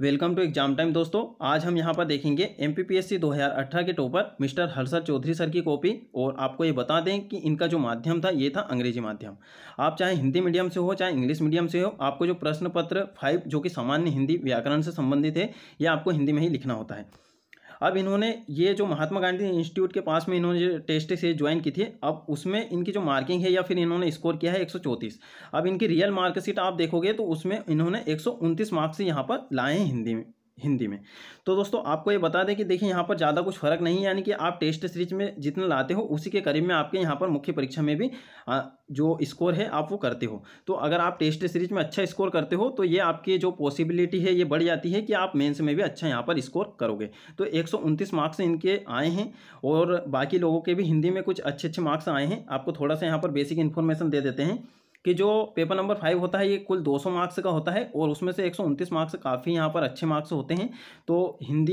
welcome to exam time दोस्तों आज हम यहाँ पर देखेंगे M P P S C दो हज़ार अठारह के topper mister Harshad Chaudhary sir की कॉपी और आपको ये बता दें कि इनका जो माध्यम था ये था अंग्रेजी माध्यम आप चाहे हिंदी मीडियम से हो चाहे इंग्लिश मीडियम से हो आपको जो प्रश्न पत्र फाइव जो कि सामान्य हिंदी व्याकरण से संबंधित है यह आपको हिंदी में ही लिखना होता है अब इन्होंने ये जो महात्मा गांधी इंस्टीट्यूट के पास में इन्होंने टेस्ट से ज्वाइन की थी अब उसमें इनकी जो मार्किंग है या फिर इन्होंने स्कोर किया है एक अब इनकी रियल मार्कशीट आप देखोगे तो उसमें इन्होंने एक मार्क्स यहाँ पर लाए हैं हिंदी में हिंदी में तो दोस्तों आपको ये बता दें कि देखिए यहाँ पर ज़्यादा कुछ फर्क नहीं है यानी कि आप टेस्ट सीरीज में जितना लाते हो उसी के करीब में आपके यहाँ पर मुख्य परीक्षा में भी जो स्कोर है आप वो करते हो तो अगर आप टेस्ट सीरीज में अच्छा स्कोर करते हो तो ये आपकी जो पॉसिबिलिटी है ये बढ़ जाती है कि आप मेन्स में भी अच्छा यहाँ पर स्कोर करोगे तो एक मार्क्स इनके आए हैं और बाकी लोगों के भी हिंदी में कुछ अच्छे अच्छे मार्क्स आए हैं आपको थोड़ा सा यहाँ पर बेसिक इन्फॉर्मेशन दे देते हैं कि जो पेपर नंबर फाइव होता है ये कुल 200 मार्क्स का होता है और उसमें से एक मार्क्स काफ़ी यहाँ पर अच्छे मार्क्स होते हैं तो हिंदी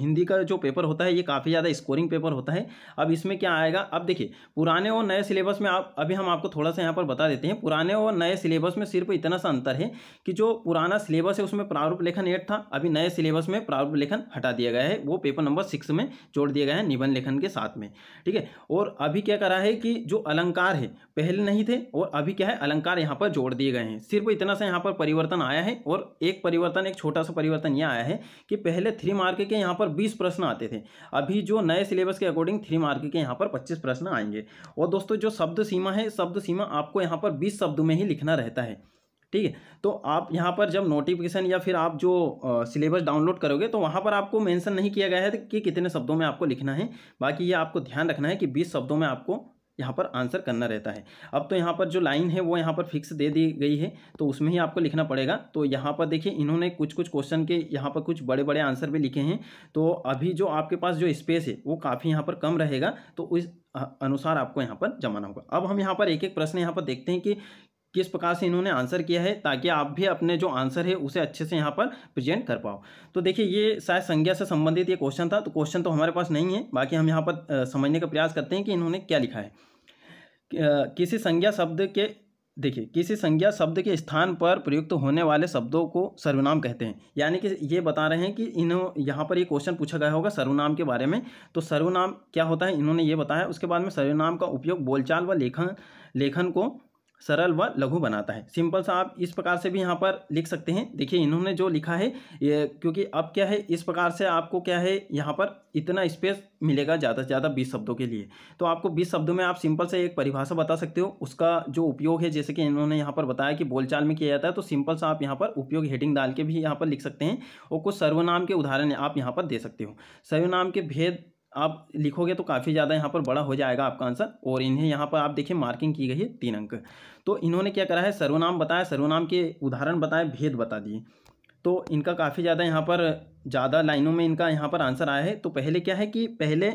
हिंदी का जो पेपर होता है ये काफ़ी ज़्यादा स्कोरिंग पेपर होता है अब इसमें क्या आएगा अब देखिए पुराने और नए सिलेबस में आप अभी हम आपको थोड़ा सा यहाँ पर बता देते हैं पुराने और नए सिलेबस में सिर्फ इतना सा अंतर है कि जो पुराना सिलेबस है उसमें प्रारूप लेखन एट था अभी नए सिलेबस में प्रारूप लेखन हटा दिया गया है वो पेपर नंबर सिक्स में जोड़ दिया गया है निबंध लेखन के साथ में ठीक है और अभी क्या करा है कि जो अलंकार है पहले नहीं थे और अभी क्या है है अलंकार यहाँ पर जोड़ दिए गए हैं सिर्फ इतना सा यहाँ पर परिवर्तन आया है और एक परिवर्तन एक छोटा सा परिवर्तन यह आया है कि पहले थ्री मार्क के यहाँ पर बीस प्रश्न आते थे अभी जो नए सिलेबस के अकॉर्डिंग थ्री मार्क के यहाँ पर पच्चीस प्रश्न आएंगे और दोस्तों जो शब्द सीमा है शब्द सीमा आपको यहाँ पर बीस शब्द में ही लिखना रहता है ठीक है तो आप यहाँ पर जब नोटिफिकेशन या फिर आप जो सिलेबस डाउनलोड करोगे तो वहाँ पर आपको मेंशन नहीं किया गया है कि कितने शब्दों में आपको लिखना है बाकी ये आपको ध्यान रखना है कि बीस शब्दों में आपको यहाँ पर आंसर करना रहता है अब तो यहाँ पर जो लाइन है वो यहाँ पर फिक्स दे दी गई है तो उसमें ही आपको लिखना पड़ेगा तो यहाँ पर देखिए इन्होंने कुछ कुछ क्वेश्चन के यहाँ पर कुछ बड़े बड़े आंसर भी लिखे हैं तो अभी जो आपके पास जो स्पेस है वो काफ़ी यहाँ पर कम रहेगा तो उस अनुसार आपको यहाँ पर जमाना होगा अब हम यहाँ पर एक एक प्रश्न यहाँ पर देखते हैं कि किस प्रकार से इन्होंने आंसर किया है ताकि आप भी अपने जो आंसर है उसे अच्छे से यहाँ पर प्रेजेंट कर पाओ तो देखिए ये शायद संज्ञा से संबंधित ये क्वेश्चन था तो क्वेश्चन तो हमारे पास नहीं है बाकी हम यहाँ पर समझने का प्रयास करते हैं कि इन्होंने क्या लिखा है किसी संज्ञा शब्द के देखिए किसी संज्ञा शब्द के स्थान पर प्रयुक्त होने वाले शब्दों को सर्वनाम कहते हैं यानी कि ये बता रहे हैं कि इन्हों यहाँ पर ये क्वेश्चन पूछा गया होगा सर्वनाम के बारे में तो सर्वनाम क्या होता है इन्होंने ये बताया उसके बाद में सर्वनाम का उपयोग बोलचाल व लेखन लेखन को सरल व लघु बनाता है सिंपल सा आप इस प्रकार से भी यहाँ पर लिख सकते हैं देखिए इन्होंने जो लिखा है ये क्योंकि अब क्या है इस प्रकार से आपको क्या है यहाँ पर इतना स्पेस मिलेगा ज़्यादा से ज़्यादा बीस शब्दों के लिए तो आपको बीस शब्दों में आप सिंपल से एक परिभाषा बता सकते हो उसका जो उपयोग है जैसे कि इन्होंने यहाँ पर बताया कि बोलचाल में किया जाता है तो सिंपल सा आप यहाँ पर उपयोग हेडिंग डाल के भी यहाँ पर लिख सकते हैं और कुछ सर्वनाम के उदाहरण आप यहाँ पर दे सकते हो सर्वनाम के भेद आप लिखोगे तो काफ़ी ज़्यादा यहाँ पर बड़ा हो जाएगा आपका आंसर और इन्हें यहाँ पर आप देखिए मार्किंग की गई है तीन अंक तो इन्होंने क्या करा है सर्वनाम बताया सर्वनाम के उदाहरण बताए भेद बता दिए तो इनका काफ़ी ज़्यादा यहाँ पर ज़्यादा लाइनों में इनका यहाँ पर आंसर आया है तो पहले क्या है कि पहले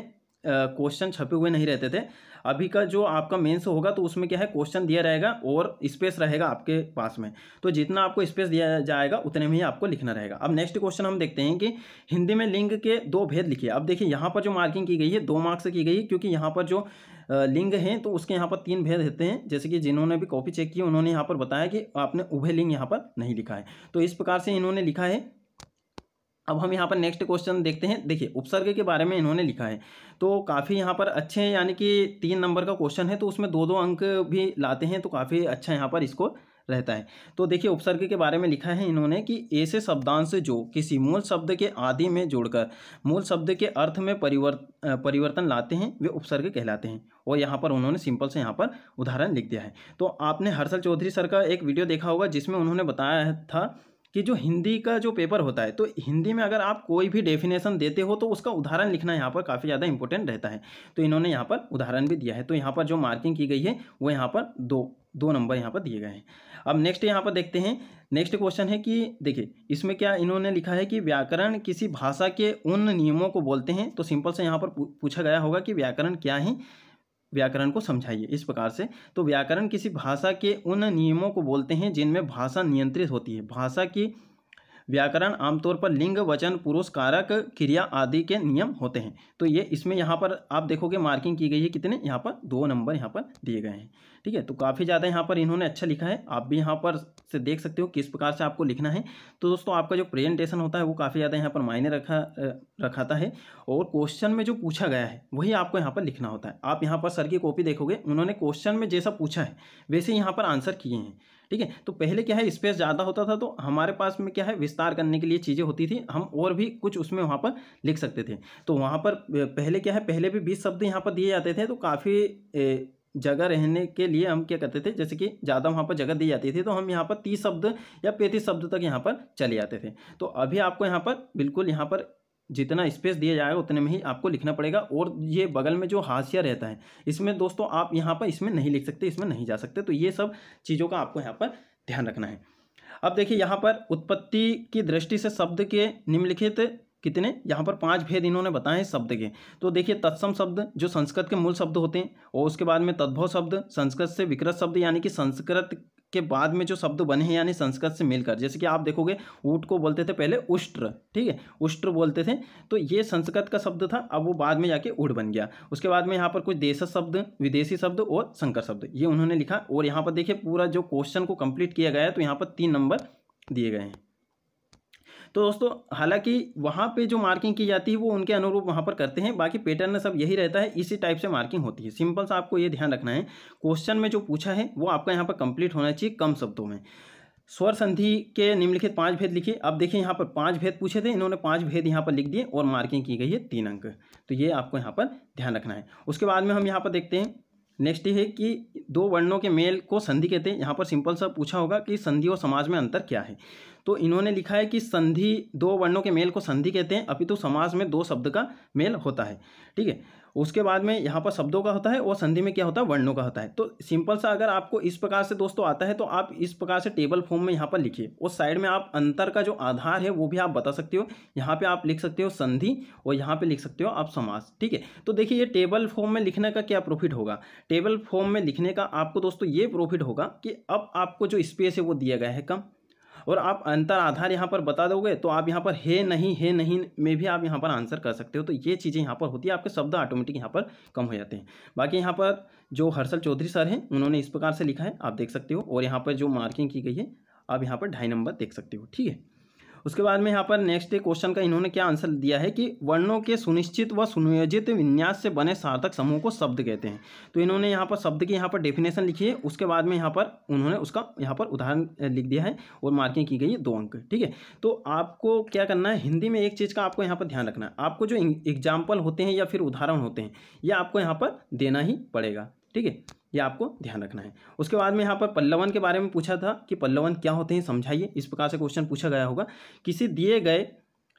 क्वेश्चन छपे हुए नहीं रहते थे अभी का जो आपका मेंस होगा तो उसमें क्या है क्वेश्चन दिया रहेगा और स्पेस रहेगा आपके पास में तो जितना आपको स्पेस दिया जाएगा उतने में ही आपको लिखना रहेगा अब नेक्स्ट क्वेश्चन हम देखते हैं कि हिंदी में लिंग के दो भेद लिखिए अब देखिए यहाँ पर जो मार्किंग की गई है दो मार्क्स की गई है क्योंकि यहाँ पर जो लिंग हैं तो उसके यहाँ पर तीन भेद रहते हैं जैसे कि जिन्होंने भी कॉपी चेक की उन्होंने यहाँ पर बताया कि आपने उभय लिंग यहाँ पर नहीं लिखा है तो इस प्रकार से इन्होंने लिखा है अब हम यहाँ पर नेक्स्ट क्वेश्चन देखते हैं देखिए उपसर्ग के बारे में इन्होंने लिखा है तो काफ़ी यहाँ पर अच्छे हैं यानी कि तीन नंबर का क्वेश्चन है तो उसमें दो दो अंक भी लाते हैं तो काफ़ी अच्छा यहाँ पर इसको रहता है तो देखिए उपसर्ग के बारे में लिखा है इन्होंने कि ऐसे शब्दांश जो किसी मूल शब्द के आदि में जोड़कर मूल शब्द के अर्थ में परिवर्तन परिवर्तन लाते हैं वे उपसर्ग कहलाते हैं और यहाँ पर उन्होंने सिंपल से यहाँ पर उदाहरण लिख दिया है तो आपने हर्षल चौधरी सर का एक वीडियो देखा होगा जिसमें उन्होंने बताया था कि जो हिंदी का जो पेपर होता है तो हिंदी में अगर आप कोई भी डेफिनेशन देते हो तो उसका उदाहरण लिखना यहाँ पर काफ़ी ज़्यादा इंपॉर्टेंट रहता है तो इन्होंने यहाँ पर उदाहरण भी दिया है तो यहाँ पर जो मार्किंग की गई है वो यहाँ पर दो दो नंबर यहाँ पर दिए गए हैं अब नेक्स्ट यहाँ पर देखते हैं नेक्स्ट क्वेश्चन है कि देखिए इसमें क्या इन्होंने लिखा है कि व्याकरण किसी भाषा के उन नियमों को बोलते हैं तो सिंपल से यहाँ पर पूछा गया होगा कि व्याकरण क्या है व्याकरण को समझाइए इस प्रकार से तो व्याकरण किसी भाषा के उन नियमों को बोलते हैं जिनमें भाषा नियंत्रित होती है भाषा की व्याकरण आमतौर पर लिंग वचन पुरुष कारक क्रिया आदि के नियम होते हैं तो ये इसमें यहाँ पर आप देखोगे मार्किंग की गई है कितने यहाँ पर दो नंबर यहाँ पर दिए गए हैं ठीक है तो काफ़ी ज़्यादा यहाँ पर इन्होंने अच्छा लिखा है आप भी यहाँ पर से देख सकते हो किस प्रकार से आपको लिखना है तो दोस्तों आपका जो प्रेजेंटेशन होता है वो काफ़ी ज़्यादा यहाँ पर मायने रखा रखाता है और क्वेश्चन में जो पूछा गया है वही आपको यहाँ पर लिखना होता है आप यहाँ पर सर की कॉपी देखोगे उन्होंने क्वेश्चन में जैसा पूछा है वैसे यहाँ पर आंसर किए हैं ठीक है तो पहले क्या है स्पेस ज़्यादा होता था तो हमारे पास में क्या है विस्तार करने के लिए चीज़ें होती थी हम और भी कुछ उसमें वहाँ पर लिख सकते थे तो वहाँ पर पहले क्या है पहले भी बीस शब्द यहाँ पर दिए जाते थे तो काफ़ी जगह रहने के लिए हम क्या करते थे जैसे कि ज़्यादा वहाँ पर जगह दी जाती थी तो हम यहाँ पर तीस शब्द या पैंतीस शब्द तक यहाँ पर चले जाते थे तो अभी आपको यहाँ पर बिल्कुल यहाँ पर जितना स्पेस दिया जाएगा उतने में ही आपको लिखना पड़ेगा और ये बगल में जो हाशिया रहता है इसमें दोस्तों आप यहाँ पर इसमें नहीं लिख सकते इसमें नहीं जा सकते तो ये सब चीज़ों का आपको यहाँ पर ध्यान रखना है अब देखिए यहाँ पर उत्पत्ति की दृष्टि से शब्द के निम्नलिखित कितने यहाँ पर पांच भेद इन्होंने बताए हैं शब्द के तो देखिए तत्सम शब्द जो संस्कृत के मूल शब्द होते हैं और उसके बाद में तद्भव शब्द संस्कृत से विकृत शब्द यानी कि संस्कृत के बाद में जो शब्द बने हैं यानी संस्कृत से मिलकर जैसे कि आप देखोगे ऊट को बोलते थे पहले उष्ट्र ठीक है उष्ट्र बोलते थे तो ये संस्कृत का शब्द था अब वो बाद में जाके ऊट बन गया उसके बाद में यहाँ पर कुछ देश शब्द विदेशी शब्द और संकर शब्द ये उन्होंने लिखा और यहाँ पर देखिए पूरा जो क्वेश्चन को कंप्लीट किया गया है तो यहाँ पर तीन नंबर दिए गए हैं तो दोस्तों हालांकि वहाँ पे जो मार्किंग की जाती है वो उनके अनुरूप वहाँ पर करते हैं बाकी पैटर्न सब यही रहता है इसी टाइप से मार्किंग होती है सिंपल सा आपको ये ध्यान रखना है क्वेश्चन में जो पूछा है वो आपका यहाँ पर कंप्लीट होना चाहिए कम शब्दों में स्वर संधि के निम्नलिखित पांच भेद लिखिए अब देखिए यहाँ पर पांच भेद पूछे थे इन्होंने पांच भेद यहाँ पर लिख दिए और मार्किंग की गई है तीन अंक तो ये आपको यहाँ पर ध्यान रखना है उसके बाद में हम यहाँ पर देखते हैं नेक्स्ट ये है कि दो वर्णों के मेल को संधि कहते हैं यहाँ पर सिंपल सा पूछा होगा कि संधि और समाज में अंतर क्या है तो इन्होंने लिखा है कि संधि दो वर्णों के मेल को संधि कहते हैं अपितु तो समाज में दो शब्द का मेल होता है ठीक है उसके बाद में यहाँ पर शब्दों का होता है और संधि में क्या होता है वर्णों का होता है तो सिंपल सा अगर आपको इस प्रकार से दोस्तों आता है तो आप इस प्रकार से टेबल फॉर्म में यहाँ पर लिखिए और साइड में आप अंतर का जो आधार है वो भी आप बता सकते हो यहाँ पे आप लिख सकते हो संधि और यहाँ पे लिख सकते हो आप समास ठीक है तो देखिए ये टेबल फॉर्म में लिखने का क्या प्रॉफिट होगा टेबल फॉर्म में लिखने का आपको दोस्तों ये प्रॉफिट होगा कि अब आपको जो स्पेस है वो दिया गया है कम और आप अंतर आधार यहाँ पर बता दोगे तो आप यहाँ पर है नहीं है नहीं में भी आप यहाँ पर आंसर कर सकते हो तो ये चीज़ें यहाँ पर होती है आपके शब्द ऑटोमेटिक यहाँ पर कम हो जाते हैं बाकी यहाँ पर जो हर्षल चौधरी सर हैं उन्होंने इस प्रकार से लिखा है आप देख सकते हो और यहाँ पर जो मार्किंग की गई है आप यहाँ पर ढाई नंबर देख सकते हो ठीक है उसके बाद में यहाँ पर नेक्स्ट क्वेश्चन का इन्होंने क्या आंसर दिया है कि वर्णों के सुनिश्चित व सुनियोजित विन्यास से बने सार्थक समूह को शब्द कहते हैं तो इन्होंने यहाँ पर शब्द की यहाँ पर डेफिनेशन लिखी है उसके बाद में यहाँ पर उन्होंने उसका यहाँ पर उदाहरण लिख दिया है और मार्किंग की गई है दो अंक ठीक है तो आपको क्या करना है हिंदी में एक चीज़ का आपको यहाँ पर ध्यान रखना है आपको जो एग्जाम्पल होते हैं या फिर उदाहरण होते हैं यह आपको यहाँ पर देना ही पड़ेगा ठीक है ये आपको ध्यान रखना है उसके बाद में यहाँ पर पल्लवन के बारे में पूछा था कि पल्लवन क्या होते हैं समझाइए इस प्रकार से क्वेश्चन पूछा गया होगा किसी दिए गए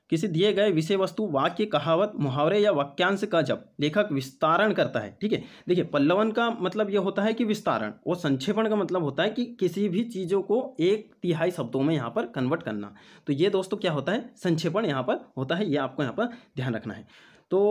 किसी दिए गए विषय वस्तु वाक्य कहावत मुहावरे या वाक्यांश का जब लेखक विस्तारण करता है ठीक है देखिए पल्लवन का मतलब यह होता है कि विस्तारण और संक्षेपण का मतलब होता है कि किसी भी चीज़ों को एक तिहाई शब्दों में यहाँ पर कन्वर्ट करना तो ये दोस्तों क्या होता है संक्षेपण यहाँ पर होता है ये आपको यहाँ पर ध्यान रखना है तो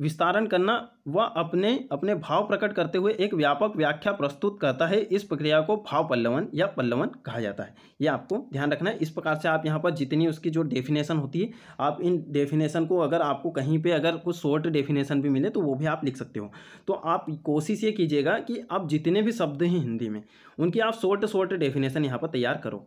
विस्तारण करना व अपने अपने भाव प्रकट करते हुए एक व्यापक व्याख्या प्रस्तुत करता है इस प्रक्रिया को भाव पल्लवन या पल्लवन कहा जाता है ये आपको ध्यान रखना है इस प्रकार से आप यहाँ पर जितनी उसकी जो डेफिनेशन होती है आप इन डेफिनेशन को अगर आपको कहीं पे अगर कुछ शॉर्ट डेफिनेशन भी मिले तो वो भी आप लिख सकते हो तो आप कोशिश ये कीजिएगा कि आप जितने भी शब्द हैं हिंदी में उनकी आप शॉर्ट शॉर्ट डेफिनेशन यहाँ पर तैयार करो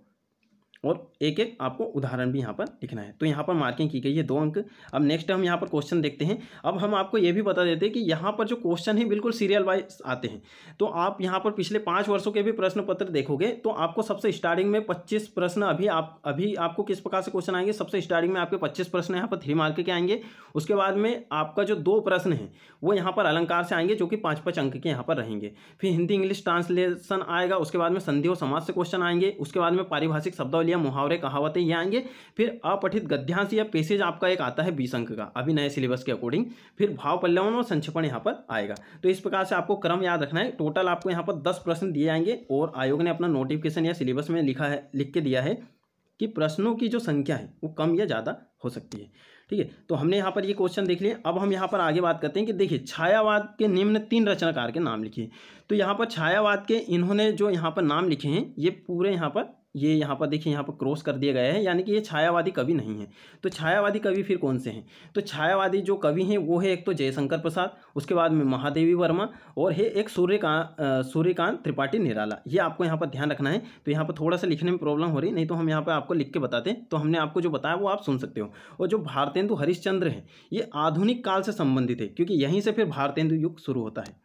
और एक एक आपको उदाहरण भी यहाँ पर लिखना है तो यहाँ पर मार्किंग की गई है दो अंक अब नेक्स्ट हम यहाँ पर क्वेश्चन देखते हैं अब हम आपको ये भी बता देते हैं कि यहाँ पर जो क्वेश्चन है बिल्कुल सीरियल वाइज आते हैं तो आप यहाँ पर पिछले पाँच वर्षों के भी प्रश्न पत्र देखोगे तो आपको सबसे स्टार्टिंग में पच्चीस प्रश्न अभी आप अभी आपको किस प्रकार से क्वेश्चन आएंगे सबसे स्टार्टिंग में आपके पच्चीस प्रश्न यहाँ पर थ्री मार्क के आएंगे उसके बाद में आपका जो दो प्रश्न है वो यहाँ पर अलंकार से आएंगे जो कि पाँच पाँच अंक के यहाँ पर रहेंगे फिर हिंदी इंग्लिश ट्रांसलेशन आएगा उसके बाद में संधि और समाज से क्वेश्चन आएंगे उसके बाद में पारिभाषिक शब्दों या मुहावरे कहावतें ये आएंगे फिर अपठित गद्यांश या पेसेज आपका एक आता है बीस अंक का अभी नए सिलेबस के अकॉर्डिंग फिर भाव पल्लवन और संक्षेपण यहाँ पर आएगा तो इस प्रकार से आपको क्रम याद रखना है टोटल आपको यहाँ पर दस प्रश्न दिए जाएंगे और आयोग ने अपना नोटिफिकेशन या सिलेबस में लिखा है लिख के दिया है कि प्रश्नों की जो संख्या है वो कम या ज़्यादा हो सकती है ठीक है तो हमने यहाँ पर ये क्वेश्चन देख लिए अब हम यहाँ पर आगे बात करते हैं कि देखिए छायावाद के निम्न तीन रचनाकार के नाम लिखिए तो यहाँ पर छायावाद के इन्होंने जो यहाँ पर नाम लिखे हैं ये पूरे यहाँ पर ये यहाँ पर देखिए यहाँ पर क्रॉस कर दिया गया है यानी कि ये छायावादी कवि नहीं है तो छायावादी कवि फिर कौन से हैं तो छायावादी जो कवि हैं वो है एक तो जयशंकर प्रसाद उसके बाद में महादेवी वर्मा और है एक सूर्यकांत सूर्यकांत त्रिपाठी निराला ये आपको यहाँ पर ध्यान रखना है तो यहाँ पर थोड़ा सा लिखने में प्रॉब्लम हो रही नहीं तो हम यहाँ पर आपको लिख के बताते तो हमने आपको जो बताया वो आप सुन सकते हो और जो भारतेंदु हरिश्चंद्र हैं ये आधुनिक काल से संबंधित है क्योंकि यहीं से फिर भारतेंदु युग शुरू होता है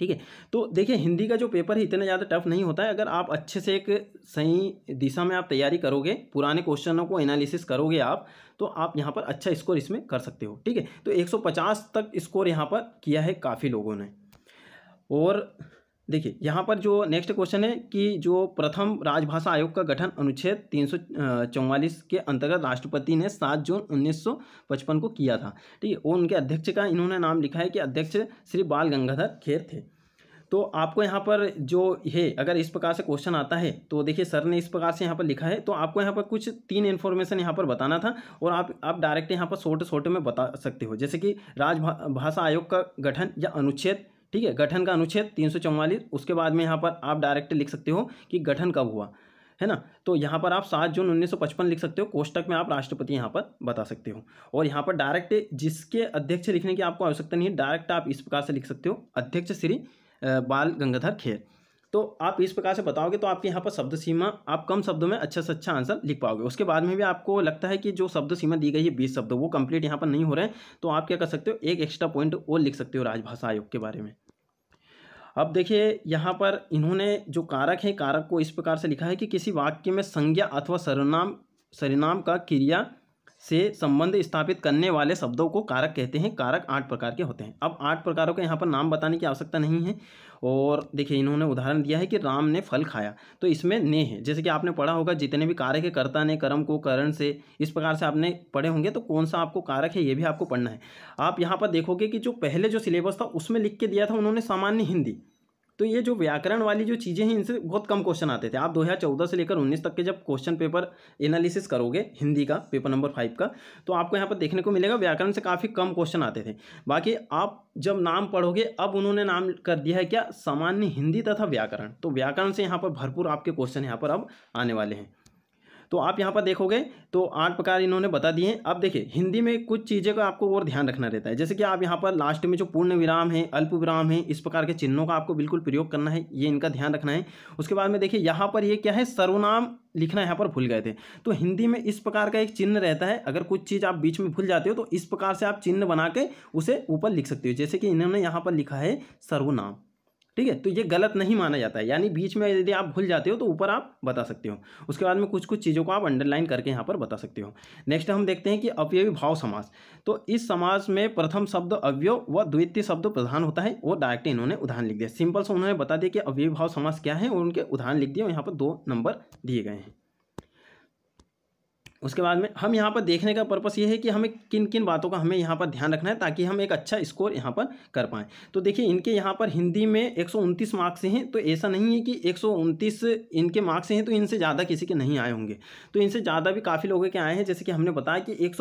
ठीक है तो देखिए हिंदी का जो पेपर है इतना ज़्यादा टफ नहीं होता है अगर आप अच्छे से एक सही दिशा में आप तैयारी करोगे पुराने क्वेश्चनों को एनालिसिस करोगे आप तो आप यहाँ पर अच्छा स्कोर इसमें कर सकते हो ठीक है तो 150 तक स्कोर यहाँ पर किया है काफ़ी लोगों ने और देखिए यहाँ पर जो नेक्स्ट क्वेश्चन है कि जो प्रथम राजभाषा आयोग का गठन अनुच्छेद तीन के अंतर्गत राष्ट्रपति ने 7 जून 1955 को किया था ठीक है और उनके अध्यक्ष का इन्होंने नाम लिखा है कि अध्यक्ष श्री बाल गंगाधर खेर थे तो आपको यहाँ पर जो है अगर इस प्रकार से क्वेश्चन आता है तो देखिए सर ने इस प्रकार से यहाँ पर लिखा है तो आपको यहाँ पर कुछ तीन इन्फॉर्मेशन यहाँ पर बताना था और आप आप डायरेक्ट यहाँ पर छोटे छोटे में बता सकते हो जैसे कि राजभाषा आयोग का गठन या अनुच्छेद ठीक है गठन का अनुच्छेद तीन उसके बाद में यहाँ पर आप डायरेक्ट लिख सकते हो कि गठन कब हुआ है ना तो यहाँ पर आप सात जून 1955 लिख सकते हो कोष्टक में आप राष्ट्रपति यहाँ पर बता सकते हो और यहाँ पर डायरेक्ट जिसके अध्यक्ष लिखने की आपको आवश्यकता नहीं है डायरेक्ट आप इस प्रकार से लिख सकते हो अध्यक्ष श्री बाल गंगाधर खेर तो आप इस प्रकार से बताओगे तो आपके यहाँ पर शब्द सीमा आप कम शब्दों में अच्छा से अच्छा आंसर लिख पाओगे उसके बाद में भी आपको लगता है कि जो शब्द सीमा दी गई है बीस शब्द वो कंप्लीट यहाँ पर नहीं हो रहे हैं तो आप क्या कर सकते हो एक एक्स्ट्रा पॉइंट और लिख सकते हो राजभाषा आयोग के बारे में अब देखिए यहाँ पर इन्होंने जो कारक है कारक को इस प्रकार से लिखा है कि किसी वाक्य में संज्ञा अथवा सर्वनाम सरिनाम का क्रिया से संबंध स्थापित करने वाले शब्दों को कारक कहते हैं कारक आठ प्रकार के होते हैं अब आठ प्रकारों के यहाँ पर नाम बताने की आवश्यकता नहीं है और देखिए इन्होंने उदाहरण दिया है कि राम ने फल खाया तो इसमें ने है जैसे कि आपने पढ़ा होगा जितने भी कारक है कर्ता ने कर्म को करण से इस प्रकार से आपने पढ़े होंगे तो कौन सा आपको कारक है ये भी आपको पढ़ना है आप यहाँ पर देखोगे कि जो पहले जो सिलेबस था उसमें लिख के दिया था उन्होंने सामान्य हिंदी तो ये जो व्याकरण वाली जो चीज़ें हैं इनसे बहुत कम क्वेश्चन आते थे आप 2014 से लेकर 19 तक के जब क्वेश्चन पेपर एनालिसिस करोगे हिंदी का पेपर नंबर फाइव का तो आपको यहाँ पर देखने को मिलेगा व्याकरण से काफ़ी कम क्वेश्चन आते थे बाकी आप जब नाम पढ़ोगे अब उन्होंने नाम कर दिया है क्या सामान्य हिंदी तथा व्याकरण तो व्याकरण से यहाँ पर भरपूर आपके क्वेश्चन यहाँ पर अब आने वाले हैं तो आप यहाँ पर देखोगे तो आठ प्रकार इन्होंने बता दिए अब देखिए हिंदी में कुछ चीज़ें का आपको और ध्यान रखना रहता है जैसे कि आप यहाँ पर लास्ट में जो पूर्ण विराम है अल्प विराम है इस प्रकार के चिन्हों का आपको बिल्कुल प्रयोग करना है ये इनका ध्यान रखना है उसके बाद में देखिए यहाँ पर ये क्या है सर्वनाम लिखना यहाँ पर भूल गए थे तो हिंदी में इस प्रकार का एक चिन्ह रहता है अगर कुछ चीज़ आप बीच में भूल जाते हो तो इस प्रकार से आप चिन्ह बना के उसे ऊपर लिख सकते हो जैसे कि इन्होंने यहाँ पर लिखा है सर्वनाम ठीक है तो ये गलत नहीं माना जाता है यानी बीच में यदि आप भूल जाते हो तो ऊपर आप बता सकते हो उसके बाद में कुछ कुछ चीज़ों को आप अंडरलाइन करके यहाँ पर बता सकते हो नेक्स्ट हम देखते हैं कि अवयवी भाव समास तो इस समाज में प्रथम शब्द अवयव व द्वितीय शब्द प्रधान होता है वो डायरेक्ट इन्होंने उदाहरण लिख दिया सिंपल से उन्होंने बता दिया कि अवयवी भाव समास क्या है और उनके उदाहरण लिख दिए यहाँ पर दो नंबर दिए गए हैं उसके बाद में हम यहाँ पर देखने का पर्पस ये है कि हमें किन किन बातों का हमें यहाँ पर ध्यान रखना है ताकि हम एक अच्छा स्कोर यहाँ पर कर पाएँ तो देखिए इनके यहाँ पर हिंदी में एक मार्क्स हैं तो ऐसा नहीं है कि एक इनके मार्क्स हैं तो इनसे ज़्यादा किसी के नहीं आए होंगे तो इनसे ज़्यादा भी काफ़ी लोगों के आए हैं जैसे कि हमने बताया कि एक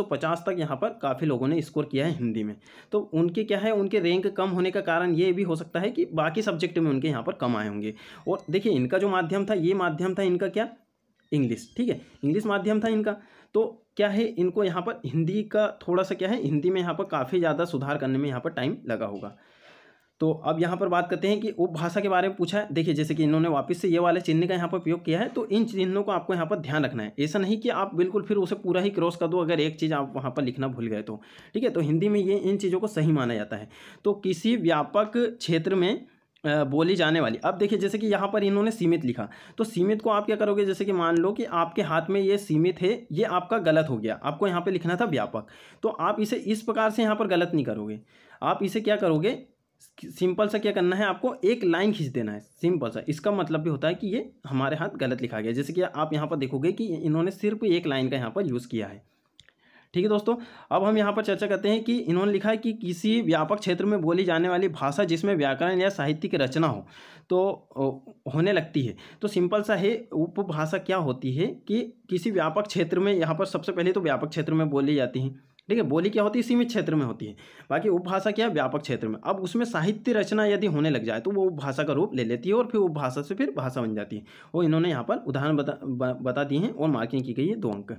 तक यहाँ पर काफ़ी लोगों ने स्कोर किया है हिंदी में तो उनके क्या है उनके रैंक कम होने का कारण ये भी हो सकता है कि बाकी सब्जेक्ट में उनके यहाँ पर कम आए होंगे और देखिए इनका जो माध्यम था ये माध्यम था इनका क्या इंग्लिश ठीक है इंग्लिश माध्यम था इनका तो क्या है इनको यहाँ पर हिंदी का थोड़ा सा क्या है हिंदी में यहाँ पर काफ़ी ज़्यादा सुधार करने में यहाँ पर टाइम लगा होगा तो अब यहाँ पर बात करते हैं कि उपभाषा के बारे में पूछा है देखिए जैसे कि इन्होंने वापस से ये वाले चिन्ह का यहाँ पर उपयोग किया है तो इन चिन्हों को आपको यहाँ पर ध्यान रखना है ऐसा नहीं कि आप बिल्कुल फिर उसे पूरा ही क्रॉस कर दो अगर एक चीज़ आप वहाँ पर लिखना भूल गए तो ठीक है तो हिंदी में ये इन चीज़ों को सही माना जाता है तो किसी व्यापक क्षेत्र में बोली जाने वाली अब देखिए जैसे कि यहाँ पर इन्होंने सीमित लिखा तो सीमित को आप क्या करोगे जैसे कि मान लो कि आपके हाथ में ये सीमित है ये आपका गलत हो गया आपको यहाँ पे लिखना था व्यापक तो आप इसे इस प्रकार से यहाँ पर गलत नहीं करोगे आप इसे क्या करोगे सिंपल सा क्या करना है आपको एक लाइन खींच देना है सिंपल सा इसका मतलब भी होता है कि ये हमारे हाथ गलत लिखा गया जैसे कि आप यहाँ पर देखोगे कि इन्होंने सिर्फ एक लाइन का यहाँ पर यूज़ किया है ठीक है दोस्तों अब हम यहाँ पर चर्चा करते हैं कि इन्होंने लिखा है कि किसी व्यापक क्षेत्र में बोली जाने वाली भाषा जिसमें व्याकरण या साहित्य की रचना हो तो होने लगती है तो सिंपल सा है उपभाषा क्या होती है कि किसी व्यापक क्षेत्र में यहाँ पर सबसे पहले तो व्यापक क्षेत्र में बोली जाती है ठीक है बोली क्या होती है सीमित क्षेत्र में होती है बाकी उपभाषा क्या है व्यापक क्षेत्र में अब उसमें साहित्य रचना यदि होने लग जाए तो वो उपभाषा का रूप ले लेती है और फिर उपभाषा से फिर भाषा बन जाती है वो इन्होंने यहाँ पर उदाहरण बता बता दिए हैं और मार्किंग की गई है दो अंक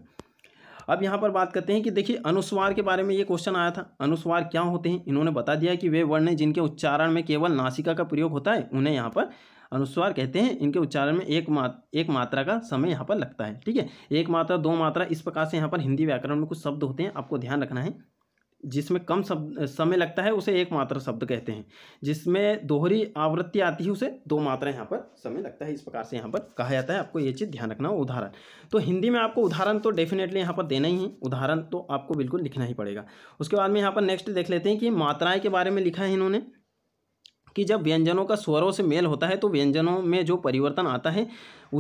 अब यहाँ पर बात करते हैं कि देखिए अनुस्वार के बारे में ये क्वेश्चन आया था अनुस्वार क्या होते हैं इन्होंने बता दिया कि वे वर्ण हैं जिनके उच्चारण में केवल नासिका का प्रयोग होता है उन्हें यहाँ पर अनुस्वार कहते हैं इनके उच्चारण में एक मात एक मात्रा का समय यहाँ पर लगता है ठीक है एक मात्रा दो मात्रा इस प्रकार से यहाँ पर हिंदी व्याकरण में कुछ शब्द होते हैं आपको ध्यान रखना है जिसमें कम शब्द समय लगता है उसे एक मात्रा शब्द कहते हैं जिसमें दोहरी आवृत्ति आती है उसे दो मात्रा यहाँ पर समय लगता है इस प्रकार से यहाँ पर कहा जाता है आपको ये चीज़ ध्यान रखना हो उदाहरण तो हिंदी में आपको उदाहरण तो डेफिनेटली यहाँ पर देना ही है उदाहरण तो आपको बिल्कुल लिखना ही पड़ेगा उसके बाद में यहाँ पर नेक्स्ट देख लेते हैं कि मात्राएँ के बारे में लिखा है इन्होंने कि जब व्यंजनों का स्वरों से मेल होता है तो व्यंजनों में जो परिवर्तन आता है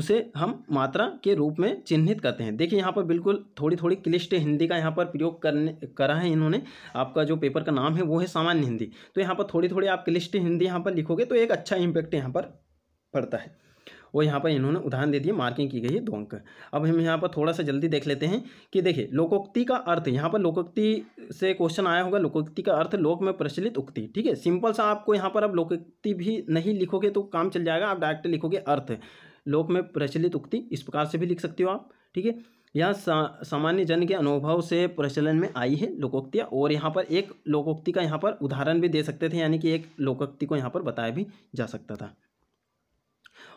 उसे हम मात्रा के रूप में चिन्हित करते हैं देखिए यहाँ पर बिल्कुल थोड़ी थोड़ी क्लिष्ट हिंदी का यहाँ पर प्रयोग करने करा है इन्होंने आपका जो पेपर का नाम है वो है सामान्य हिंदी तो यहाँ पर थोड़ी थोड़ी आप क्लिष्ट हिंदी यहाँ पर लिखोगे तो एक अच्छा इम्पैक्ट यहाँ पर पड़ता है वो यहाँ पर इन्होंने उदाहरण दे दिए मार्किंग की गई है दो अंक अब हम यहाँ पर थोड़ा सा जल्दी देख लेते हैं कि देखिए लोकोक्ति का अर्थ यहाँ पर लोकोक्ति से क्वेश्चन आया होगा लोकोक्ति का अर्थ लोक में प्रचलित उक्ति ठीक है सिंपल सा आपको यहाँ पर अब लोकोक्ति भी नहीं लिखोगे तो काम चल जाएगा आप डायरेक्ट लिखोगे अर्थ लोक में प्रचलित उक्ति इस प्रकार से भी लिख सकते हो आप ठीक है यह सामान्य जन के अनुभव से प्रचलन में आई है लोकोक्तियाँ और यहाँ पर एक लोकोक्ति का यहाँ पर उदाहरण भी दे सकते थे यानी कि एक लोकोक्ति को यहाँ पर बताया भी जा सकता था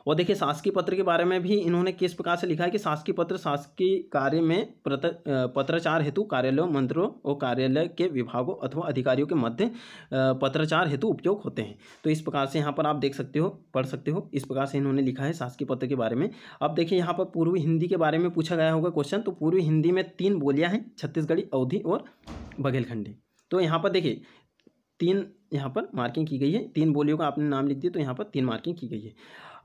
और देखिए शासकीय पत्र के बारे में भी इन्होंने किस प्रकार से लिखा है कि शासकीय पत्र शासकीय कार्य में पत्राचार हेतु कार्यालयों मंत्रों और कार्यालय के विभागों अथवा अधिकारियों के मध्य पत्राचार हेतु उपयोग होते हैं तो इस प्रकार से यहाँ पर आप देख सकते हो पढ़ सकते हो इस प्रकार से इन्होंने लिखा है शासकीय पत्र के बारे में अब देखिए यहाँ पर पूर्वी हिंदी के बारे में पूछा गया होगा क्वेश्चन तो पूर्वी हिंदी में तीन बोलियाँ हैं छत्तीसगढ़ी अवधि और बघेलखंडी तो यहाँ पर देखिए तीन यहाँ पर मार्किंग की गई है तीन बोलियों का आपने नाम लिख दिया तो यहाँ पर तीन मार्किंग की गई है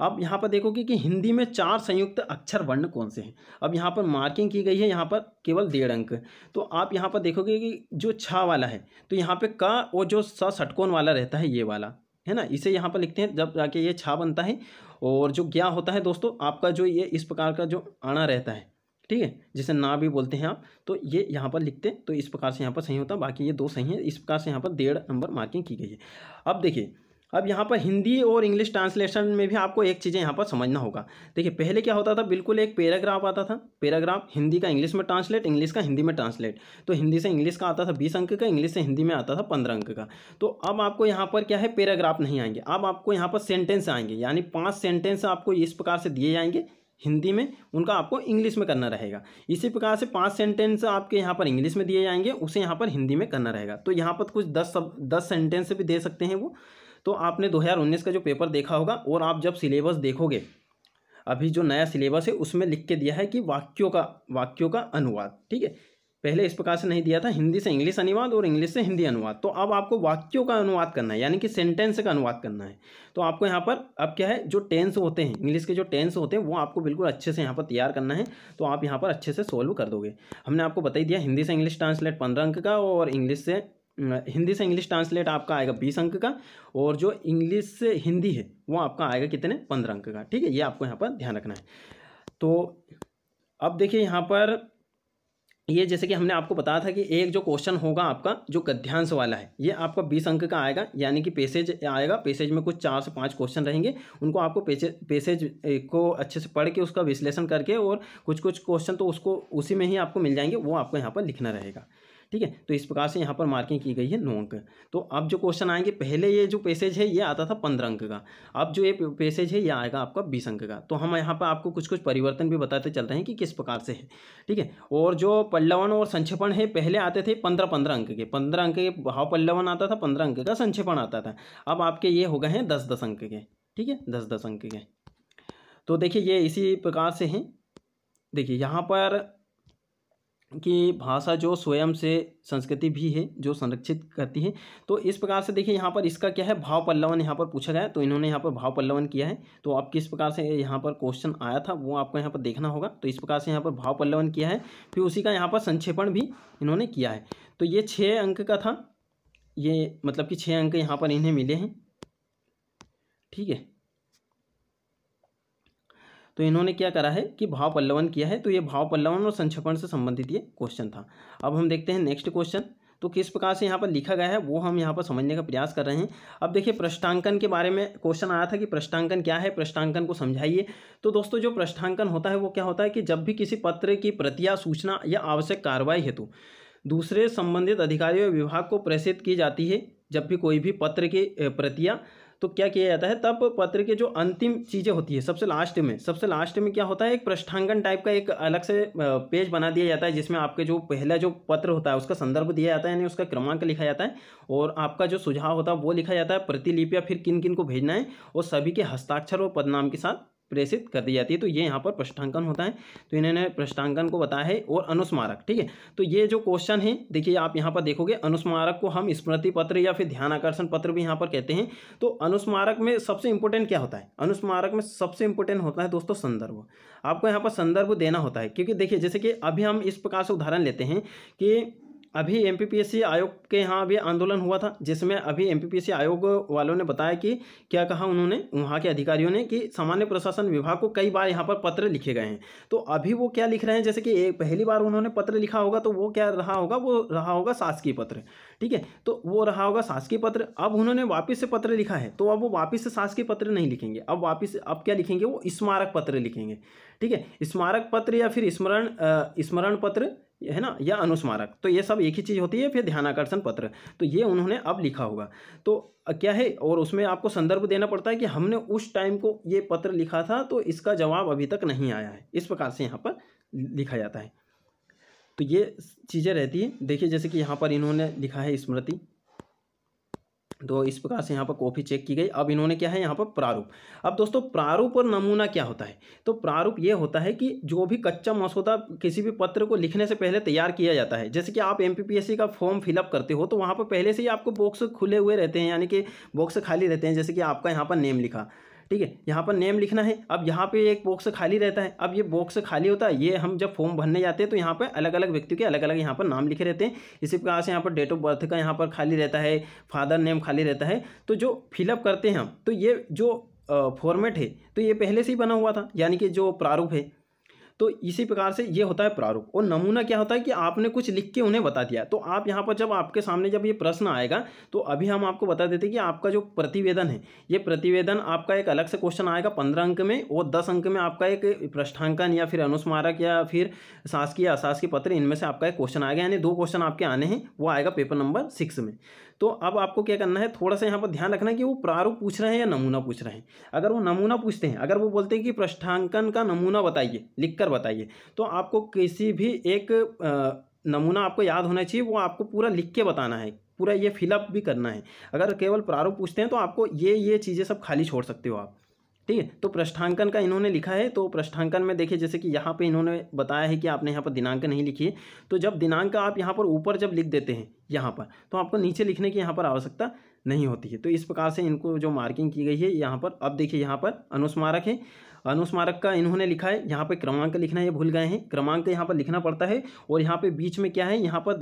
अब यहाँ पर देखोगे कि, कि हिंदी में चार संयुक्त अक्षर वर्ण कौन से हैं अब यहाँ पर मार्किंग की गई है यहाँ पर केवल डेढ़ अंक तो आप यहाँ पर देखोगे कि जो छा वाला है तो यहाँ पर का और जो स वाला रहता है ये वाला है ना इसे यहाँ पर लिखते हैं जब जाके ये छा बनता है और जो ज्ञा होता है दोस्तों आपका जो ये इस प्रकार का जो आना रहता है ठीक है जिसे ना भी बोलते हैं आप तो ये यहाँ पर लिखते तो इस प्रकार से यहाँ पर सही होता बाकी ये दो सही है इस प्रकार से यहाँ पर डेढ़ नंबर मार्किंग की गई है अब देखिए अब यहाँ पर हिंदी और इंग्लिश ट्रांसलेशन में भी आपको एक चीज़ें यहाँ पर समझना होगा देखिए पहले क्या होता था बिल्कुल एक पैराग्राफ आता था पैराग्राफ हिंदी का इंग्लिश में ट्रांसलेट इंग्लिश का हिंदी में ट्रांसलेट तो हिंदी से इंग्लिश का आता था बीस अंक का इंग्लिश से हिंदी में आता था पंद्रह अंक का तो अब आपको यहाँ पर क्या है पैराग्राफ नहीं आएंगे अब आपको यहाँ पर सेंटेंस आएंगे यानी पाँच सेंटेंस आपको इस प्रकार से दिए जाएंगे हिंदी में उनका आपको इंग्लिश में करना रहेगा इसी प्रकार से पांच सेंटेंस आपके यहाँ पर इंग्लिश में दिए जाएंगे उसे यहाँ पर हिंदी में करना रहेगा तो यहाँ पर कुछ दस सब दस सेंटेंस भी दे सकते हैं वो तो आपने 2019 का जो पेपर देखा होगा और आप जब सिलेबस देखोगे अभी जो नया सिलेबस है उसमें लिख के दिया है कि वाक्यों का वाक्यों का अनुवाद ठीक है पहले इस प्रकार से नहीं दिया था हिंदी से इंग्लिश अनुवाद और इंग्लिश से हिंदी अनुवाद तो अब आपको वाक्यों का अनुवाद करना है यानी कि सेंटेंस का अनुवाद करना है तो आपको यहाँ पर अब क्या है जो टेंस होते हैं इंग्लिश के जो टेंस होते हैं वो आपको बिल्कुल अच्छे से यहाँ पर तैयार करना है तो आप यहाँ पर अच्छे से सोल्व कर दोगे हमने आपको बताई दिया हिंदी से इंग्लिश ट्रांसलेट पंद्रह अंक का और इंग्लिश से हिंदी से इंग्लिश ट्रांसलेट आपका आएगा बीस अंक का और जो इंग्लिश से हिंदी है वो आपका आएगा कितने पंद्रह अंक का ठीक है ये आपको यहाँ पर ध्यान रखना है तो अब देखिए यहाँ पर ये जैसे कि हमने आपको बताया था कि एक जो क्वेश्चन होगा आपका जो गद्यांश वाला है ये आपका बीस अंक का आएगा यानी कि पेसेज आएगा पेसेज में कुछ चार से पांच क्वेश्चन रहेंगे उनको आपको पेसेज पेसेज को अच्छे से पढ़ के उसका विश्लेषण करके और कुछ कुछ क्वेश्चन तो उसको उसी में ही आपको मिल जाएंगे वो आपको यहाँ पर लिखना रहेगा ठीक है तो इस प्रकार से यहाँ पर मार्किंग की गई है नौ अंक तो अब जो क्वेश्चन आएंगे पहले ये जो पैसेज है ये आता था पंद्रह अंक का अब जो ये पैसेज है ये आएगा आपका बीस अंक का तो हम यहाँ पर आपको कुछ कुछ परिवर्तन भी बताते चल रहे हैं कि किस प्रकार से है ठीक है और जो पल्लवन और संक्षेपण है पहले आते थे पंद्रह पंद्रह अंक के पंद्रह अंक के भाव हाँ, पल्लवन आता था पंद्रह अंक का संक्षेपण आता था अब आपके ये हो गए हैं दस दस अंक के ठीक है दस दस अंक के तो देखिए ये इसी प्रकार से हैं देखिए यहाँ पर कि भाषा जो स्वयं से संस्कृति भी है जो संरक्षित करती है तो इस प्रकार से देखिए यहाँ पर इसका क्या है भाव पल्लवन यहाँ पर पूछा गया तो इन्होंने यहाँ पर भाव पल्लवन किया है तो आप किस प्रकार से यहाँ पर क्वेश्चन आया था वो आपको यहाँ पर देखना होगा तो इस प्रकार से यहाँ पर भाव पल्लवन किया है फिर उसी का यहाँ पर संक्षेपण भी इन्होंने किया है तो ये छः अंक का था ये मतलब कि छः अंक यहाँ पर इन्हें मिले हैं ठीक है तो इन्होंने क्या करा है कि भाव पल्लवन किया है तो ये भाव पल्लवन और संक्षेपण से संबंधित ये क्वेश्चन था अब हम देखते हैं नेक्स्ट क्वेश्चन तो किस प्रकार से यहाँ पर लिखा गया है वो हम यहाँ पर समझने का प्रयास कर रहे हैं अब देखिए पृष्ठांकन के बारे में क्वेश्चन आया था कि पृष्ठांकन क्या है पृष्ठांकन को समझाइए तो दोस्तों जो पृष्ठांकन होता है वो क्या होता है कि जब भी किसी पत्र की प्रतिया सूचना या आवश्यक कार्रवाई हेतु दूसरे संबंधित अधिकारियों विभाग को प्रेषित की जाती है जब भी कोई भी पत्र की प्रतिया तो क्या किया जाता है तब पत्र के जो अंतिम चीज़ें होती है सबसे लास्ट में सबसे लास्ट में क्या होता है एक प्रष्ठांगन टाइप का एक अलग से पेज बना दिया जाता है जिसमें आपके जो पहला जो पत्र होता है उसका संदर्भ दिया जाता है यानी उसका क्रमांक लिखा जाता है और आपका जो सुझाव होता है वो लिखा जाता है प्रतिलिपिया फिर किन किन को भेजना है और सभी के हस्ताक्षर और पदनाम के साथ प्रेषित कर दी जाती है तो ये यहाँ पर पृष्ठांकन होता है तो इन्होंने पृष्ठांकन को बताया है और अनुस्मारक ठीक है तो ये जो क्वेश्चन है देखिए आप यहाँ पर देखोगे अनुस्मारक को हम स्मृति पत्र या फिर ध्यान आकर्षण पत्र भी यहाँ पर कहते हैं तो अनुस्मारक में सबसे इंपॉर्टेंट क्या होता है अनुस्मारक में सबसे इंपॉर्टेंट होता है दोस्तों संदर्भ आपको यहाँ पर संदर्भ देना होता है क्योंकि देखिए जैसे कि अभी हम इस प्रकार से उदाहरण लेते हैं कि अभी एम आयोग के यहाँ अभी आंदोलन हुआ था जिसमें अभी एम आयोग वालों ने बताया कि क्या कहा उन्होंने वहाँ के अधिकारियों ने कि सामान्य प्रशासन विभाग को कई बार यहाँ पर पत्र लिखे गए हैं तो अभी वो क्या लिख रहे हैं जैसे कि एक पहली बार उन्होंने पत्र लिखा होगा तो वो क्या रहा होगा वो रहा होगा शासकीय पत्र ठीक है तो वो रहा होगा शासकीय पत्र अब उन्होंने वापिस से पत्र लिखा है तो अब वो वापिस से शासकीय पत्र नहीं लिखेंगे अब वापिस अब क्या लिखेंगे वो स्मारक पत्र लिखेंगे ठीक है स्मारक पत्र या फिर स्मरण स्मरण पत्र है ना या अनुस्मारक तो ये सब एक ही चीज़ होती है फिर ध्यानाकर्षण पत्र तो ये उन्होंने अब लिखा होगा तो क्या है और उसमें आपको संदर्भ देना पड़ता है कि हमने उस टाइम को ये पत्र लिखा था तो इसका जवाब अभी तक नहीं आया है इस प्रकार से यहाँ पर लिखा जाता है तो ये चीज़ें रहती है देखिए जैसे कि यहाँ पर इन्होंने लिखा है स्मृति तो इस प्रकार से यहाँ पर कॉपी चेक की गई अब इन्होंने क्या है यहाँ पर प्रारूप अब दोस्तों प्रारूप और नमूना क्या होता है तो प्रारूप ये होता है कि जो भी कच्चा मसौदा किसी भी पत्र को लिखने से पहले तैयार किया जाता है जैसे कि आप एम का फॉर्म फिलअप करते हो तो वहाँ पर पहले से ही आपको बॉक्स खुले हुए रहते हैं यानी कि बॉक्स खाली रहते हैं जैसे कि आपका यहाँ पर नेम लिखा ठीक है यहाँ पर नेम लिखना है अब यहाँ पे एक बॉक्स खाली रहता है अब ये बॉक्स खाली होता है ये हम जब फॉर्म भरने जाते हैं तो यहाँ पर अलग अलग व्यक्ति के अलग अलग यहाँ पर नाम लिखे रहते हैं इसी प्रकार से यहाँ पर डेट ऑफ बर्थ का यहाँ पर खाली रहता है फादर नेम खाली रहता है तो जो फिलअप करते हैं हम तो ये जो फॉर्मेट है तो ये पहले से ही बना हुआ था यानी कि जो प्रारूप है तो इसी प्रकार से ये होता है प्रारूप और नमूना क्या होता है कि आपने कुछ लिख के उन्हें बता दिया तो आप यहाँ पर जब आपके सामने जब ये प्रश्न आएगा तो अभी हम आपको बता देते कि आपका जो प्रतिवेदन है ये प्रतिवेदन आपका एक अलग से क्वेश्चन आएगा पंद्रह अंक में और दस अंक में आपका एक पृष्ठांकन या फिर अनुस्मारक या फिर शासकीय अशासकीय पत्र इनमें से आपका एक क्वेश्चन आएगा यानी दो क्वेश्चन आपके आने हैं वो आएगा पेपर नंबर सिक्स में तो अब आपको क्या करना है थोड़ा सा यहाँ पर ध्यान रखना है कि वो प्रारूप पूछ रहे हैं या नमूना पूछ रहे हैं अगर वो नमूना पूछते हैं अगर वो बोलते हैं कि पृष्ठांकन का नमूना बताइए लिख कर बताइए तो आपको किसी भी एक नमूना आपको याद होना चाहिए वो आपको पूरा लिख के बताना है पूरा ये फिलअप भी करना है अगर केवल प्रारूप पूछते हैं तो आपको ये ये चीज़ें सब खाली छोड़ सकते हो आप ठीक है तो प्रष्ठांकन का इन्होंने लिखा है तो प्रष्ठांकन में देखिए जैसे कि यहाँ पे इन्होंने बताया है कि आपने यहाँ पर दिनांक नहीं लिखी है तो जब दिनांक आप यहाँ पर ऊपर जब लिख देते हैं यहाँ पर तो आपको नीचे लिखने की यहाँ पर आवश्यकता नहीं होती है तो इस प्रकार से इनको जो मार्किंग की गई है यहाँ पर अब देखिए यहाँ पर अनुस्मारक है अनुस्मारक का इन्होंने लिखा है यहाँ पर क्रमांक लिखना ये भूल गए हैं क्रमांक यहाँ पर लिखना पड़ता है और यहाँ पे बीच में क्या है यहाँ पर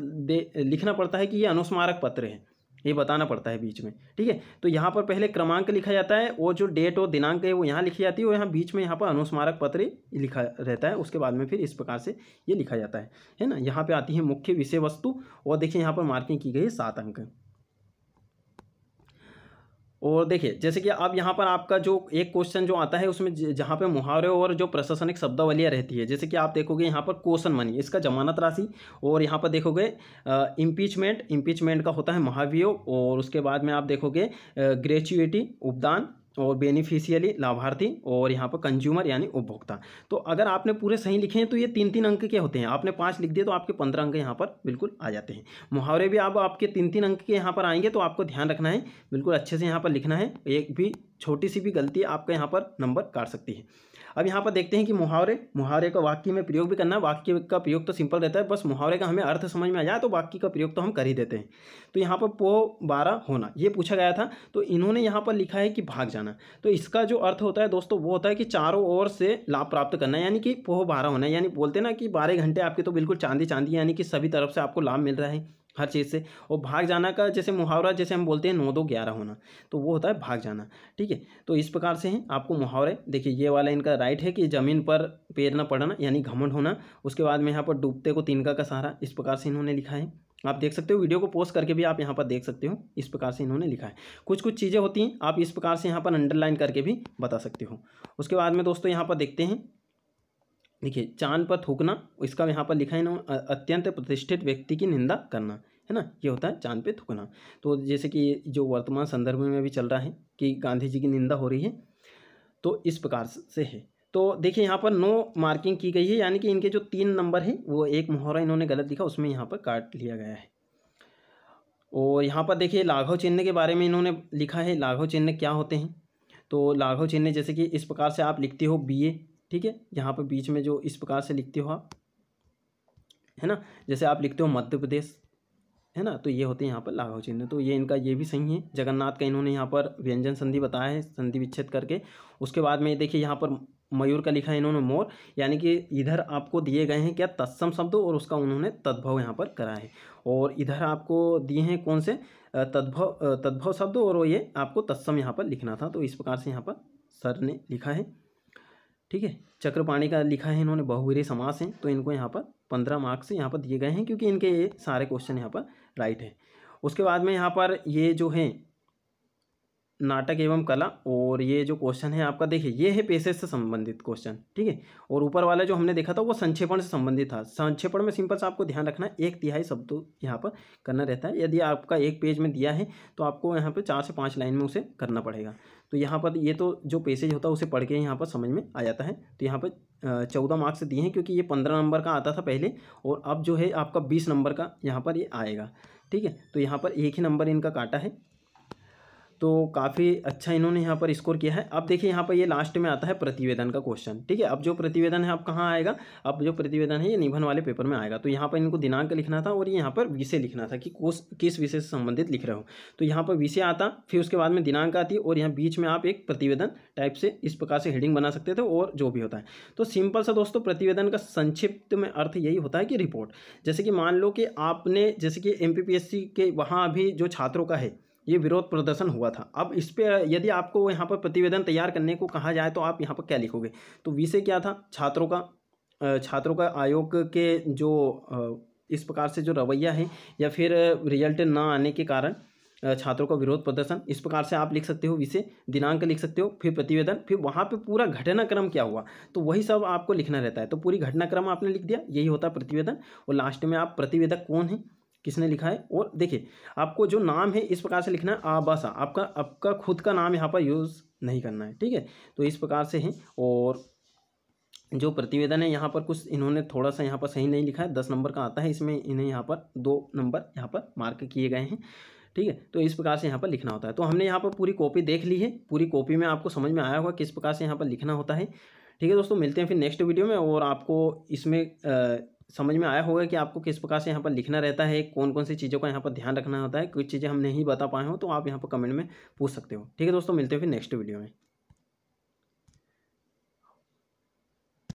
लिखना पड़ता है कि ये अनुस्मारक पत्र है ये बताना पड़ता है बीच में ठीक है तो यहाँ पर पहले क्रमांक लिखा जाता है और जो डेट और दिनांक है वो यहाँ लिखी जाती है और यहाँ बीच में यहाँ पर अनुस्मारक पत्र लिखा रहता है उसके बाद में फिर इस प्रकार से ये लिखा जाता है है ना यहाँ पर आती है मुख्य विषय वस्तु और देखिए यहाँ पर मार्किंग की गई है सात अंक और देखिए जैसे कि अब यहाँ पर आपका जो एक क्वेश्चन जो आता है उसमें जहाँ पे मुहावरे और जो प्रशासनिक शब्दावलियाँ रहती है जैसे कि आप देखोगे यहाँ पर क्वेश्चन मनी इसका जमानत राशि और यहाँ पर देखोगे इम्पीचमेंट इम्पीचमेंट का होता है महाभियोग और उसके बाद में आप देखोगे ग्रेचुएटी उपदान और बेनिफिशियली लाभार्थी और यहाँ पर कंज्यूमर यानी उपभोक्ता तो अगर आपने पूरे सही लिखे हैं तो ये तीन तीन अंक के होते हैं आपने पाँच लिख दिए तो आपके पंद्रह अंक यहाँ पर बिल्कुल आ जाते हैं मुहावरे भी अब आपके तीन तीन अंक के यहाँ पर आएंगे तो आपको ध्यान रखना है बिल्कुल अच्छे से यहाँ पर लिखना है एक भी छोटी सी भी गलती आपका यहाँ पर नंबर काट सकती है अब यहाँ पर देखते हैं कि मुहावरे मुहावरे का वाक्य में प्रयोग भी करना वाक्य का प्रयोग तो सिंपल रहता है बस मुहावरे का हमें अर्थ समझ में आ जाए तो वाक्य का प्रयोग तो हम कर ही देते हैं तो यहाँ पर पो बारह होना ये पूछा गया था तो इन्होंने यहाँ पर लिखा है कि भाग जाना तो इसका जो अर्थ होता है दोस्तों वो होता है कि चारों ओर से लाभ प्राप्त करना यानी कि पोह बारह होना यानी बोलते ना कि बारह घंटे आपके तो बिल्कुल चांदी चांदी यानी कि सभी तरफ से आपको लाभ मिल रहा है हर चीज़ से और भाग जाना का जैसे मुहावरा जैसे हम बोलते हैं नौ दो ग्यारह होना तो वो होता है भाग जाना ठीक है तो इस प्रकार से हैं आपको मुहावरे देखिए ये वाला इनका राइट है कि ज़मीन पर पैर ना पड़ना यानी घमंड होना उसके बाद में यहाँ पर डूबते को तिनका का सहारा इस प्रकार से इन्होंने लिखा है आप देख सकते हो वीडियो को पोस्ट करके भी आप यहाँ पर देख सकते हो इस प्रकार से इन्होंने लिखा है कुछ कुछ चीज़ें होती हैं आप इस प्रकार से यहाँ पर अंडरलाइन करके भी बता सकते हो उसके बाद में दोस्तों यहाँ पर देखते हैं देखिए चांद पर थूकना इसका यहाँ पर लिखा है ना अत्यंत प्रतिष्ठित व्यक्ति की निंदा करना है ना ये होता है चांद पे थूकना तो जैसे कि जो वर्तमान संदर्भ में भी चल रहा है कि गांधी जी की निंदा हो रही है तो इस प्रकार से है तो देखिए यहाँ पर नो मार्किंग की गई है यानी कि इनके जो तीन नंबर है वो एक मोहरा इन्होंने गलत लिखा उसमें यहाँ पर काट लिया गया है और यहाँ पर देखिए लाघव चिन्ह के बारे में इन्होंने लिखा है लाघव चिन्ह क्या होते हैं तो लाघव चिन्ह जैसे कि इस प्रकार से आप लिखते हो बी ए ठीक है यहाँ पर बीच में जो इस प्रकार से लिखते हो आप है ना जैसे आप लिखते हो मध्य प्रदेश है ना तो ये होते हैं यहाँ पर लाघव चिन्ह तो ये इनका ये भी सही है जगन्नाथ का इन्होंने यहाँ पर व्यंजन संधि बताया है संधि विच्छेद करके उसके बाद में ये देखिए यहाँ पर मयूर का लिखा है इन्होंने मोर यानी कि इधर आपको दिए गए हैं क्या तत्सम शब्द और उसका उन्होंने तद्भव यहाँ पर करा है और इधर आपको दिए हैं कौन से तद्भव तद्भव शब्द और ये आपको तत्सम यहाँ पर लिखना था तो इस प्रकार से यहाँ पर सर ने लिखा है ठीक है चक्रपाणी का लिखा है इन्होंने बहुवीरी समास हैं तो इनको यहाँ पर पंद्रह मार्क्स यहाँ पर दिए गए हैं क्योंकि इनके ये सारे क्वेश्चन यहाँ पर राइट हैं उसके बाद में यहाँ पर ये जो है नाटक एवं कला और ये जो क्वेश्चन है आपका देखिए ये है पेशे से संबंधित क्वेश्चन ठीक है और ऊपर वाला जो हमने देखा था वो संक्षेपण से संबंधित था संक्षेपण में सिंपल सा आपको ध्यान रखना एक तिहाई शब्द तो यहाँ पर करना रहता है यदि आपका एक पेज में दिया है तो आपको यहाँ पर चार से पाँच लाइन में उसे करना पड़ेगा तो यहाँ पर ये तो जो पेसेज होता है उसे पढ़ के यहाँ पर समझ में आ जाता है तो यहाँ पर चौदह मार्क्स दिए हैं क्योंकि ये पंद्रह नंबर का आता था पहले और अब जो है आपका बीस नंबर का यहाँ पर ये आएगा ठीक है तो यहाँ पर एक ही नंबर इनका काटा है तो काफ़ी अच्छा इन्होंने यहाँ पर स्कोर किया है अब देखिए यहाँ पर ये लास्ट में आता है प्रतिवेदन का क्वेश्चन ठीक है अब जो प्रतिवेदन है अब कहाँ आएगा अब जो प्रतिवेदन है ये निबंध वाले पेपर में आएगा तो यहाँ पर इनको दिनांक लिखना था और ये यहाँ पर विषय लिखना था कि कोस किस विषय से संबंधित लिख रहे हो तो यहाँ पर विषय आता फिर उसके बाद में दिनांक आती और यहाँ बीच में आप एक प्रतिवेदन टाइप से इस प्रकार से हेडिंग बना सकते थे और जो भी होता है तो सिंपल सा दोस्तों प्रतिवेदन का संक्षिप्त में अर्थ यही होता है कि रिपोर्ट जैसे कि मान लो कि आपने जैसे कि एम के वहाँ अभी जो छात्रों का है ये विरोध प्रदर्शन हुआ था अब इस पर यदि आपको यहाँ पर प्रतिवेदन तैयार करने को कहा जाए तो आप यहाँ पर क्या लिखोगे तो विषय क्या था छात्रों का छात्रों का आयोग के जो इस प्रकार से जो रवैया है या फिर रिजल्ट ना आने के कारण छात्रों का विरोध प्रदर्शन इस प्रकार से आप लिख सकते हो विषय दिनांक लिख सकते हो फिर प्रतिवेदन फिर वहाँ पे पूरा घटनाक्रम क्या हुआ तो वही सब आपको लिखना रहता है तो पूरी घटनाक्रम आपने लिख दिया यही होता है प्रतिवेदन और लास्ट में आप प्रतिवेदक कौन है किसने लिखा है और देखिए आपको जो नाम है इस प्रकार से लिखना है आबासा आपका आपका खुद का नाम यहाँ पर यूज़ नहीं करना है ठीक है तो इस प्रकार से है और जो प्रतिवेदन है यहाँ पर कुछ इन्होंने थोड़ा सा यहाँ पर सही नहीं लिखा है दस नंबर का आता है इसमें इन्हें यहाँ पर दो नंबर यहाँ पर मार्क किए गए हैं ठीक है तो इस प्रकार से यहाँ पर लिखना होता है तो हमने यहाँ पर पूरी कॉपी देख ली है पूरी कॉपी में आपको समझ में आया होगा किस प्रकार से यहाँ पर लिखना होता है ठीक है दोस्तों मिलते हैं फिर नेक्स्ट वीडियो में और आपको इसमें आ, समझ में आया होगा कि आपको किस प्रकार से यहाँ पर लिखना रहता है कौन कौन सी चीज़ों का यहाँ पर ध्यान रखना होता है कुछ चीज़ें हम नहीं बता पाए हो तो आप यहाँ पर कमेंट में पूछ सकते हो ठीक है दोस्तों मिलते हो फिर नेक्स्ट वीडियो में